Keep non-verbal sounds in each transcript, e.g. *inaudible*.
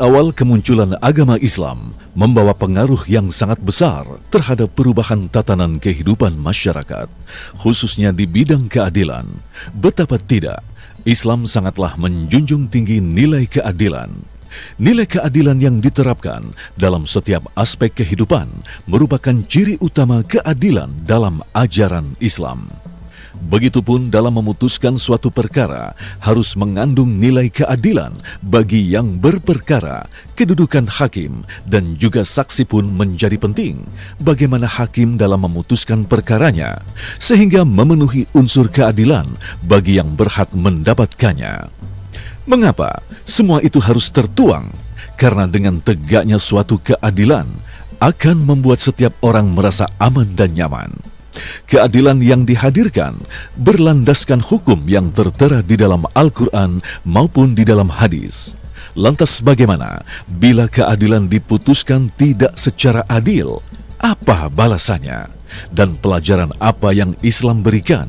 awal kemunculan agama Islam membawa pengaruh yang sangat besar terhadap perubahan tatanan kehidupan masyarakat, khususnya di bidang keadilan. Betapa tidak, Islam sangatlah menjunjung tinggi nilai keadilan. Nilai keadilan yang diterapkan dalam setiap aspek kehidupan merupakan ciri utama keadilan dalam ajaran Islam. Begitupun dalam memutuskan suatu perkara harus mengandung nilai keadilan bagi yang berperkara. Kedudukan hakim dan juga saksi pun menjadi penting. Bagaimana hakim dalam memutuskan perkaranya sehingga memenuhi unsur keadilan bagi yang berhak mendapatkannya. Mengapa semua itu harus tertuang? Karena dengan tegaknya suatu keadilan akan membuat setiap orang merasa aman dan nyaman. Keadilan yang dihadirkan berlandaskan hukum yang tertera di dalam Al-Quran maupun di dalam hadis. Lantas bagaimana bila keadilan diputuskan tidak secara adil? Apa balasannya? Dan pelajaran apa yang Islam berikan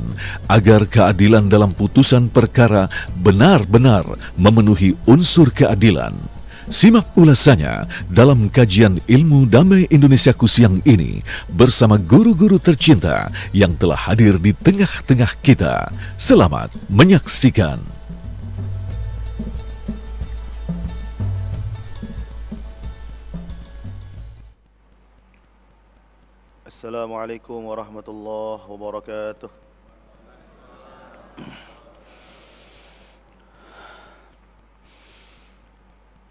agar keadilan dalam putusan perkara benar-benar memenuhi unsur keadilan? Simak ulasannya dalam kajian Ilmu Damai Indonesia kusiang ini bersama guru-guru tercinta yang telah hadir di tengah-tengah kita. Selamat menyaksikan. Assalamualaikum warahmatullahi wabarakatuh.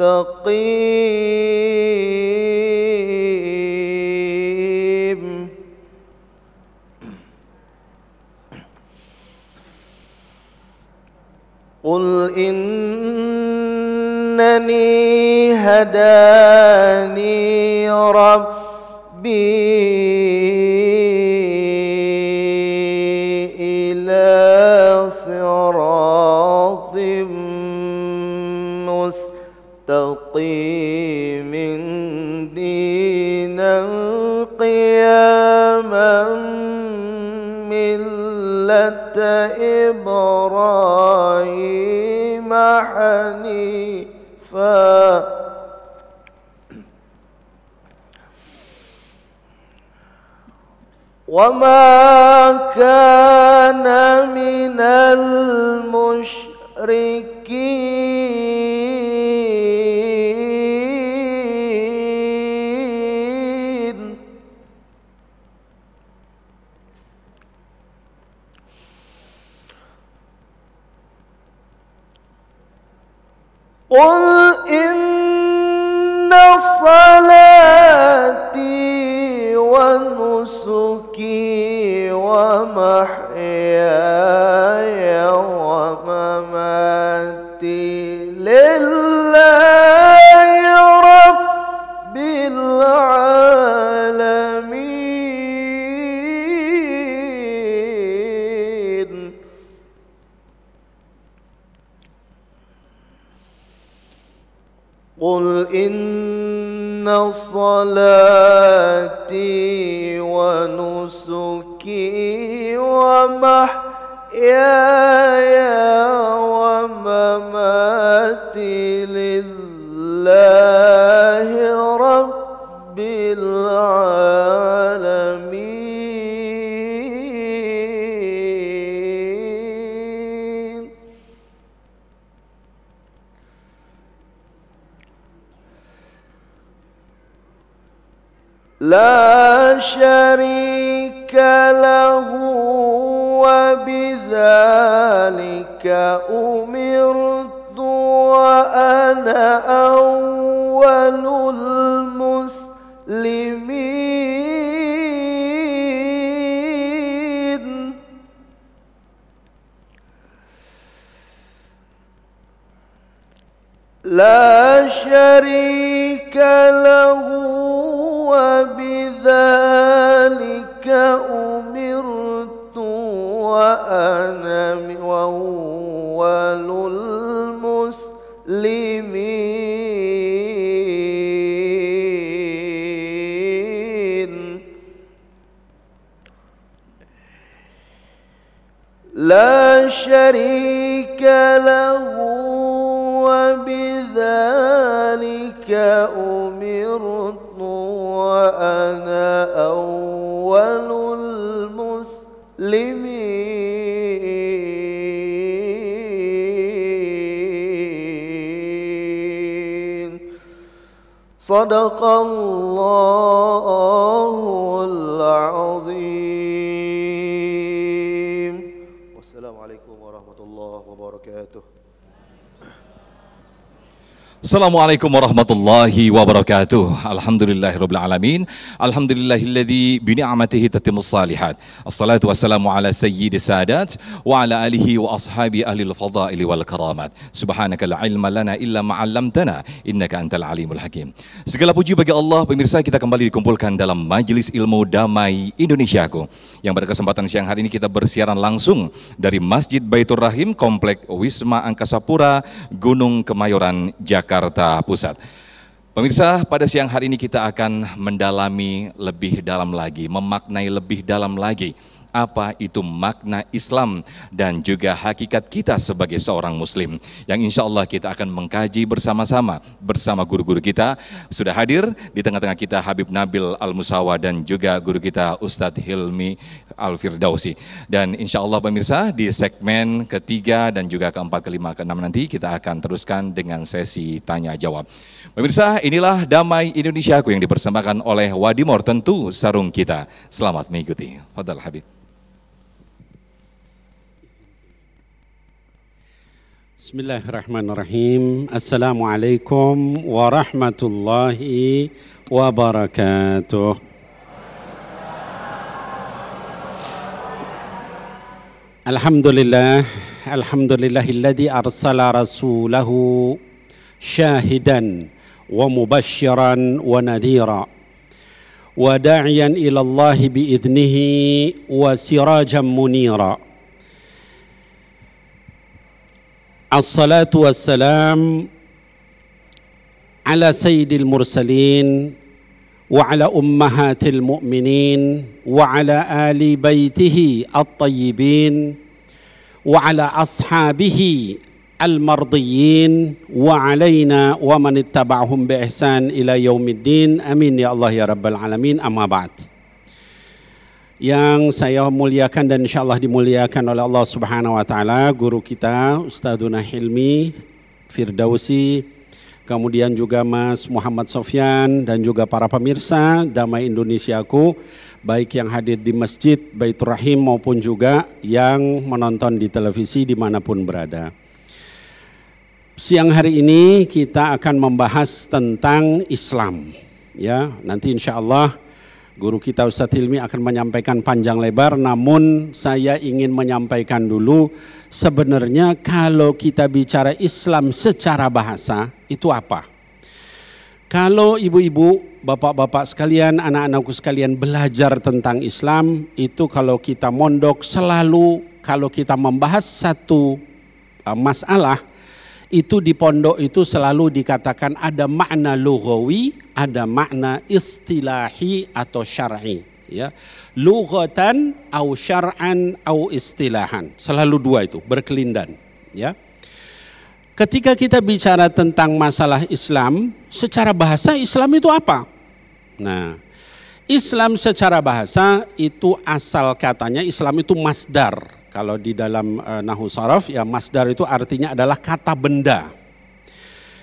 المتقين مستقيم دينا قياما ملة إبراهيم حنيفا وما كان من المشركين قل إن صلاتي ونسكي ومحياي لا شريك له وبذلك أمرت وأنا أول المسلمين لا شريك له ذلك أمرت وأنا أول المسلمين لا شريك له ذلك أمرت وأنا أول المسلمين صدق الله Assalamualaikum warahmatullahi wabarakatuh. Alhamdulillahirrabbilalamin. Alhamdulillahilladzi bini'amatihi tatimus salihat. Assalatu wassalamu ala sayyidi sadat wa ala alihi wa ashabi ahli al fadaili wal karamat. Subhanaka la ilma lana illa ma'allamtana innaka antal alimul hakim. Segala puji bagi Allah, pemirsa kita kembali dikumpulkan dalam Majelis Ilmu Damai Indonesiaku. Yang pada kesempatan siang hari ini kita bersiaran langsung dari Masjid Baitur Rahim, Komplek Wisma Angkasapura, Gunung Kemayoran, Jakarta. Jakarta Pusat. Pemirsa, pada siang hari ini kita akan mendalami lebih dalam lagi, memaknai lebih dalam lagi apa itu makna Islam dan juga hakikat kita sebagai seorang Muslim. Yang insya Allah kita akan mengkaji bersama-sama bersama guru-guru kita. Sudah hadir di tengah-tengah kita Habib Nabil Al Musawa dan juga guru kita Ustadz Hilmi Al-Firdausi. Dan insya Allah pemirsa di segmen ketiga dan juga keempat, kelima, keenam nanti kita akan teruskan dengan sesi tanya jawab. Pemirsa inilah Damai Indonesia Indonesiaku yang dipersembahkan oleh Wadimor tentu sarung kita. Selamat mengikuti. Fadal Habib. Bismillahirrahmanirrahim. Assalamualaikum warahmatullahi wabarakatuh. الحمد لله الحمد لله الذي أرسل رسوله شاهدا ومبشرا ونذيرا وداعيا إلى الله بإذنه وسراجا منيرا الصلاة والسلام على سيد المرسلين وعلى امهات المؤمنين وعلى ال بيته الطيبين وعلى اصحابه المرضيين وعلينا ومن اتبعهم باحسان الى يوم الدين امين يا الله يا رب العالمين اما بعد yang saya muliakan dan insya Allah dimuliakan oleh Allah Subhanahu Wa Taala, guru kita Ustadzuna Hilmi Firdausi, kemudian juga Mas Muhammad Sofyan dan juga para pemirsa Damai Indonesiaku baik yang hadir di masjid Baitur Rahim maupun juga yang menonton di televisi dimanapun berada. Siang hari ini kita akan membahas tentang Islam. Ya, nanti insya Allah guru kita Ustadz Hilmi akan menyampaikan panjang lebar namun saya ingin menyampaikan dulu sebenarnya kalau kita bicara Islam secara bahasa itu apa? Kalau ibu-ibu, bapak-bapak sekalian, anak-anakku sekalian belajar tentang Islam itu kalau kita mondok selalu kalau kita membahas satu eh, masalah itu di pondok itu selalu dikatakan ada makna lugawi, ada makna istilahi atau syar'i, ya. lugatan, au syar'an au istilahan. Selalu dua itu, berkelindan, ya. Ketika kita bicara tentang masalah Islam, secara bahasa Islam itu apa? Nah, Islam secara bahasa itu asal katanya Islam itu masdar. Kalau di dalam uh, nahu saraf ya masdar itu artinya adalah kata benda.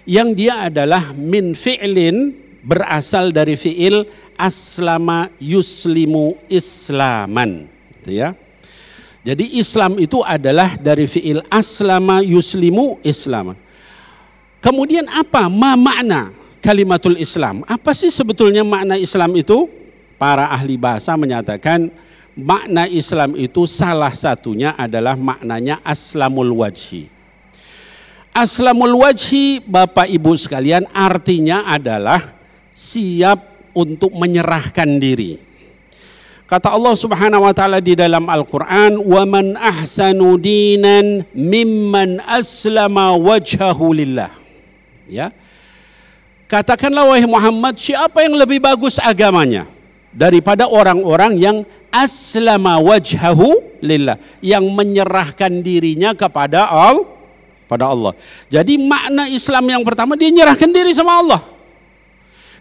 Yang dia adalah min fi'lin berasal dari fi'il aslama yuslimu islaman. Gitu ya. Jadi Islam itu adalah dari fi'il aslama yuslimu islaman. Kemudian apa? Ma makna kalimatul Islam. Apa sih sebetulnya makna Islam itu? Para ahli bahasa menyatakan makna Islam itu salah satunya adalah maknanya aslamul wajhi. Aslamul wajhi Bapak Ibu sekalian artinya adalah siap untuk menyerahkan diri. Kata Allah Subhanahu wa taala di dalam Al-Qur'an, "Wa man ahsanu dinan mimman aslama wajhahu lillah." Ya. Katakanlah wahai Muhammad, siapa yang lebih bagus agamanya daripada orang-orang yang aslama wajhahu lillah yang menyerahkan dirinya kepada Allah pada Allah. Jadi makna Islam yang pertama dia menyerahkan diri sama Allah.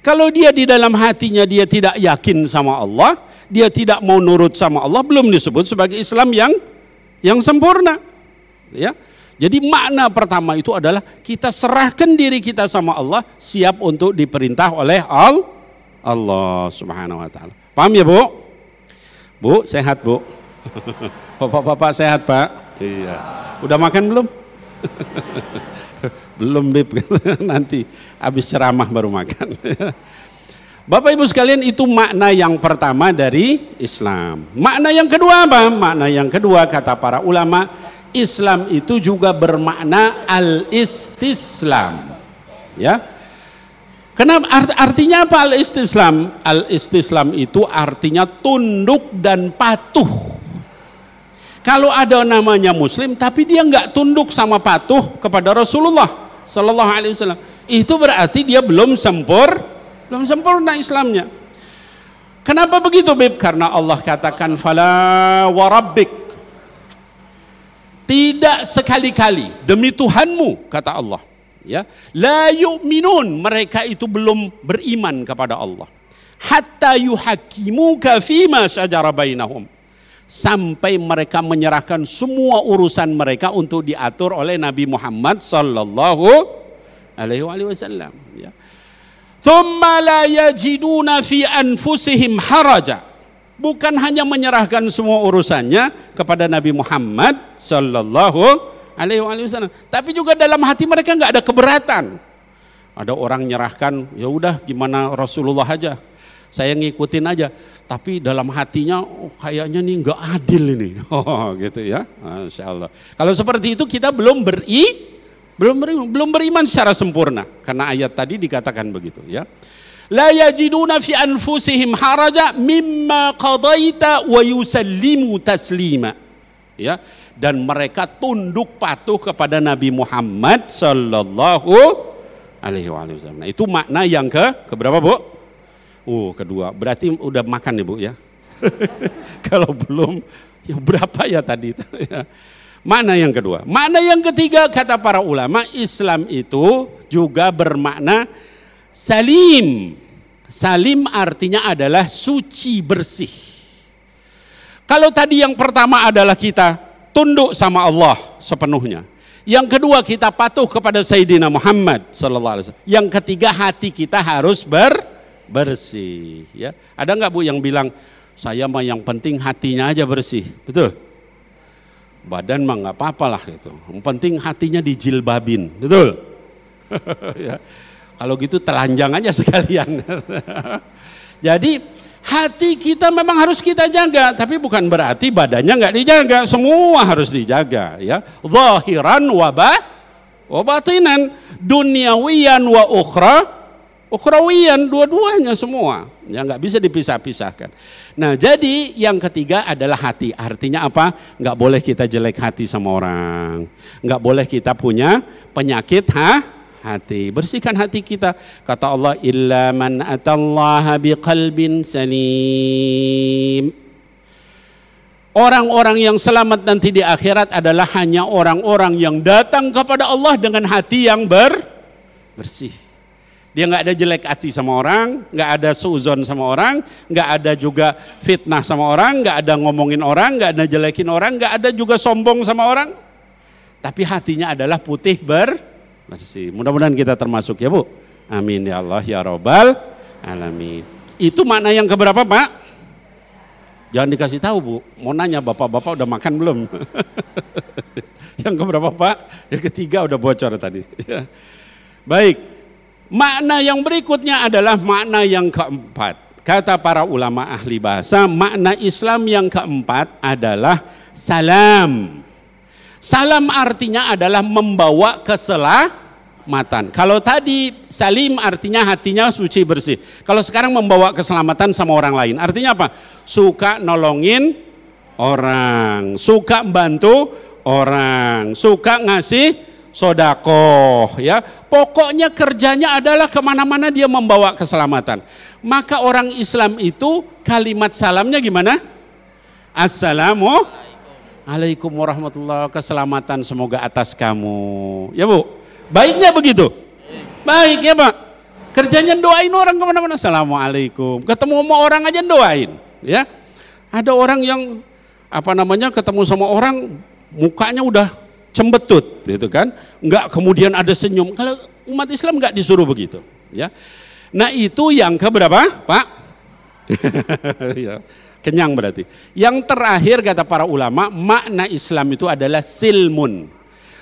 Kalau dia di dalam hatinya dia tidak yakin sama Allah, dia tidak mau nurut sama Allah, belum disebut sebagai Islam yang yang sempurna. Ya. Jadi makna pertama itu adalah kita serahkan diri kita sama Allah, siap untuk diperintah oleh Allah Subhanahu wa taala. Paham ya, Bu? Bu, sehat bu? *laughs* Bapak-bapak sehat pak? Iya. Udah makan belum? *laughs* belum bib *laughs* nanti habis ceramah baru makan Bapak Ibu sekalian itu makna yang pertama dari Islam makna yang kedua apa makna yang kedua kata para ulama Islam itu juga bermakna al-istislam ya Kenapa art, artinya apa al-istislam? Al-istislam itu artinya tunduk dan patuh. Kalau ada namanya muslim tapi dia nggak tunduk sama patuh kepada Rasulullah sallallahu alaihi wasallam, itu berarti dia belum sempur, belum sempurna Islamnya. Kenapa begitu, Bib? Karena Allah katakan fala warabbik tidak sekali-kali demi Tuhanmu kata Allah ya la yu'minun mereka itu belum beriman kepada Allah hatta yuhakimuka fima syajara bainahum sampai mereka menyerahkan semua urusan mereka untuk diatur oleh Nabi Muhammad sallallahu alaihi wasallam ya thumma la yajiduna fi anfusihim haraja bukan hanya menyerahkan semua urusannya kepada Nabi Muhammad sallallahu alaihi wasallam. Tapi juga dalam hati mereka nggak ada keberatan. Ada orang nyerahkan, ya udah gimana Rasulullah aja. Saya ngikutin aja. Tapi dalam hatinya oh, kayaknya nih nggak adil ini. *laughs* Oh, gitu ya. Masya Allah. Kalau seperti itu kita belum beri belum beriman, belum beriman secara sempurna karena ayat tadi dikatakan begitu ya. La yajiduna fi anfusihim haraja mimma qadaita wa yusallimu taslima. Ya dan mereka tunduk patuh kepada Nabi Muhammad sallallahu alaihi wasallam. Nah, itu makna yang ke berapa Bu? Uh, kedua. Berarti udah makan nih, Bu ya. *laughs* Kalau belum, ya berapa ya tadi? *laughs* Ya? Mana yang kedua? Mana yang ketiga kata para ulama Islam itu juga bermakna salim. Salim artinya adalah suci bersih. Kalau tadi yang pertama adalah kita tunduk sama Allah sepenuhnya. Yang kedua kita patuh kepada Sayyidina Muhammad sallallahu alaihi wasallam. Yang ketiga hati kita harus ber bersih ya. Ada nggak Bu yang bilang saya mah yang penting hatinya aja bersih. Betul? Badan mah nggak apa-apalah gitu. Yang penting hatinya dijilbabin. Betul? *laughs* Ya. Kalau gitu telanjang aja sekalian. *laughs* Jadi Hati kita memang harus kita jaga, tapi bukan berarti badannya nggak dijaga. Semua harus dijaga, ya. Zahiran wabah, wabatinan, duniawian wa ukhra, ukrawian, dua-duanya semua. Ya nggak bisa dipisah-pisahkan. Nah jadi yang ketiga adalah hati. Artinya apa? Nggak boleh kita jelek hati sama orang. Nggak boleh kita punya penyakit ha? hati. Bersihkan hati kita. Kata Allah, "Illa man atallaha biqalbin salim." Orang-orang yang selamat nanti di akhirat adalah hanya orang-orang yang datang kepada Allah dengan hati yang ber bersih. Dia nggak ada jelek hati sama orang, nggak ada suzon sama orang, nggak ada juga fitnah sama orang, nggak ada ngomongin orang, nggak ada jelekin orang, nggak ada juga sombong sama orang. Tapi hatinya adalah putih ber masih. Mudah-mudahan kita termasuk ya Bu. Amin ya Allah ya Robbal Alamin. Itu makna yang keberapa Pak? Jangan dikasih tahu Bu. Mau nanya bapak-bapak udah makan belum? *laughs* yang keberapa Pak? Yang ketiga udah bocor tadi. Ya. *laughs* Baik. Makna yang berikutnya adalah makna yang keempat. Kata para ulama ahli bahasa, makna Islam yang keempat adalah salam. Salam artinya adalah membawa keselamatan. Kalau tadi salim artinya hatinya suci bersih. Kalau sekarang membawa keselamatan sama orang lain. Artinya apa? Suka nolongin orang, suka membantu orang, suka ngasih sodakoh ya. Pokoknya kerjanya adalah kemana-mana dia membawa keselamatan. Maka orang Islam itu kalimat salamnya gimana? Assalamu. Alaikum warahmatullahi keselamatan semoga atas kamu. Ya bu, baiknya begitu. Baik ya pak. Kerjanya doain orang kemana-mana. Assalamualaikum. Ketemu sama orang aja doain. Ya, ada orang yang apa namanya ketemu sama orang mukanya udah cembetut gitu kan. Enggak kemudian ada senyum. Kalau umat Islam enggak disuruh begitu. Ya, nah itu yang keberapa pak? *laughs* Ya. Kenyang berarti. Yang terakhir kata para ulama, makna Islam itu adalah silmun.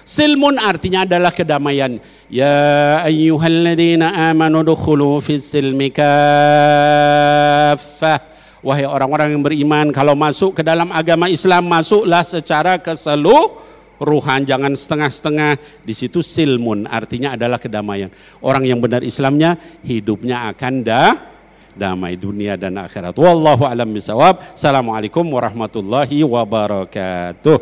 Silmun artinya adalah kedamaian. Ya ayyuhalladzina amanu dukhulu fis silmi kaffah. Wahai orang-orang yang beriman, kalau masuk ke dalam agama Islam, masuklah secara keseluruhan, jangan setengah-setengah. Di situ silmun artinya adalah kedamaian. Orang yang benar Islamnya hidupnya akan dah damai dunia dan akhirat. Wallahu alam bisawab. Assalamualaikum warahmatullahi wabarakatuh.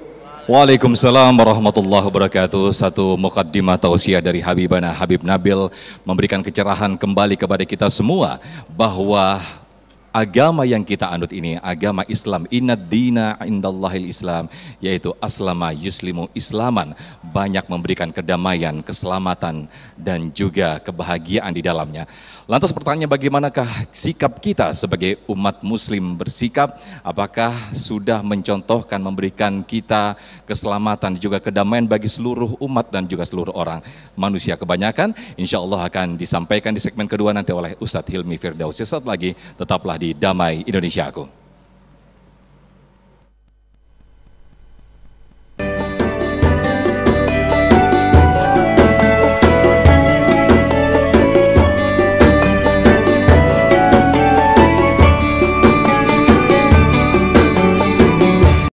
Waalaikumsalam warahmatullahi wabarakatuh. Satu mukaddimah tausiah dari Habibana Habib Nabil memberikan kecerahan kembali kepada kita semua bahwa agama yang kita anut ini agama Islam inna dina indallahil Islam yaitu aslama yuslimu islaman banyak memberikan kedamaian, keselamatan dan juga kebahagiaan di dalamnya. Lantas pertanyaannya bagaimanakah sikap kita sebagai umat muslim bersikap? Apakah sudah mencontohkan memberikan kita keselamatan juga kedamaian bagi seluruh umat dan juga seluruh orang manusia kebanyakan? Insya Allah akan disampaikan di segmen kedua nanti oleh Ustadz Hilmi Firdaus. Sesaat lagi tetaplah di Damai Indonesia Aku.